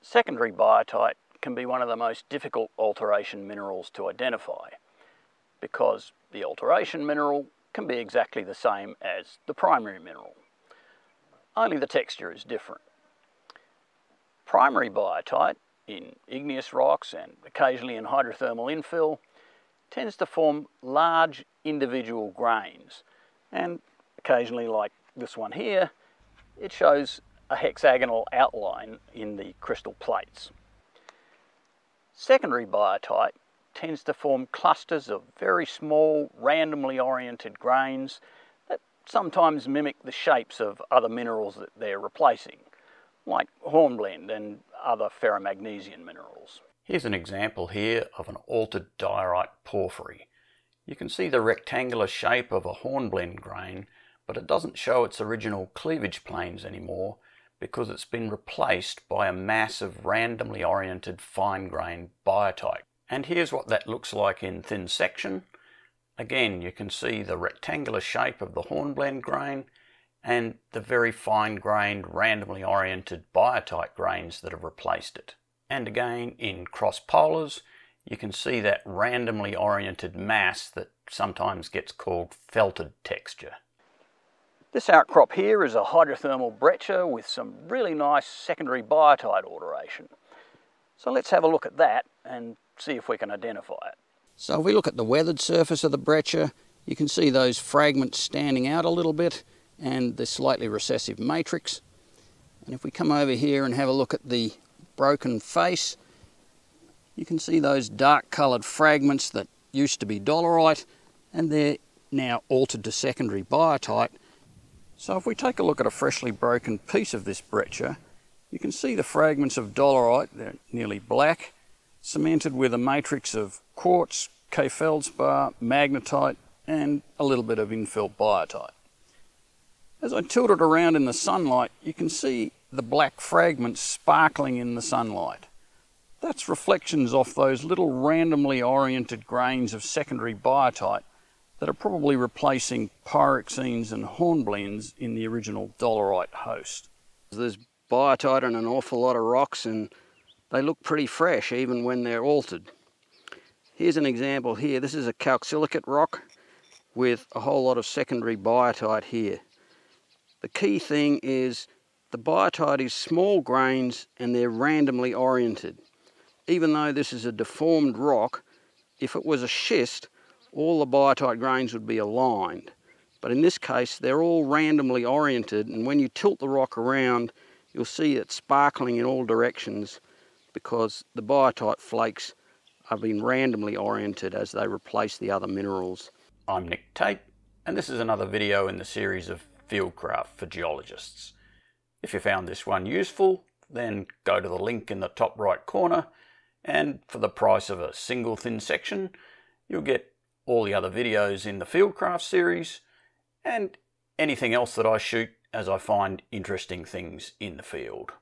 Secondary biotite can be one of the most difficult alteration minerals to identify because the alteration mineral can be exactly the same as the primary mineral. Only the texture is different. Primary biotite in igneous rocks and occasionally in hydrothermal infill tends to form large individual grains and occasionally like this one here it shows a hexagonal outline in the crystal plates. Secondary biotite tends to form clusters of very small, randomly oriented grains that sometimes mimic the shapes of other minerals that they're replacing, like hornblende and other ferromagnesian minerals. Here's an example here of an altered diorite porphyry. You can see the rectangular shape of a hornblende grain, but it doesn't show its original cleavage planes anymore because it's been replaced by a mass of randomly oriented fine-grained biotite. And here's what that looks like in thin section. Again, you can see the rectangular shape of the hornblende grain and the very fine-grained, randomly oriented biotite grains that have replaced it. And again, in cross-polars, you can see that randomly oriented mass that sometimes gets called felted texture. This outcrop here is a hydrothermal breccia with some really nice secondary biotite alteration. So let's have a look at that and see if we can identify it. So if we look at the weathered surface of the breccia, you can see those fragments standing out a little bit and the slightly recessive matrix. And if we come over here and have a look at the broken face, you can see those dark coloured fragments that used to be dolerite and they're now altered to secondary biotite so if we take a look at a freshly broken piece of this breccia, you can see the fragments of dolerite, they're nearly black, cemented with a matrix of quartz, K-feldspar, magnetite, and a little bit of infill biotite. As I tilt it around in the sunlight, you can see the black fragments sparkling in the sunlight. That's reflections off those little randomly oriented grains of secondary biotite that are probably replacing pyroxenes and hornblends in the original dolerite host. There's biotite in an awful lot of rocks and they look pretty fresh even when they're altered. Here's an example here. This is a silicate rock with a whole lot of secondary biotite here. The key thing is the biotite is small grains and they're randomly oriented. Even though this is a deformed rock, if it was a schist, all the biotite grains would be aligned. But in this case, they're all randomly oriented, and when you tilt the rock around, you'll see it sparkling in all directions because the biotite flakes have been randomly oriented as they replace the other minerals. I'm Nick Tate, and this is another video in the series of Fieldcraft for Geologists. If you found this one useful, then go to the link in the top right corner, and for the price of a single thin section, you'll get all the other videos in the Fieldcraft series, and anything else that I shoot as I find interesting things in the field.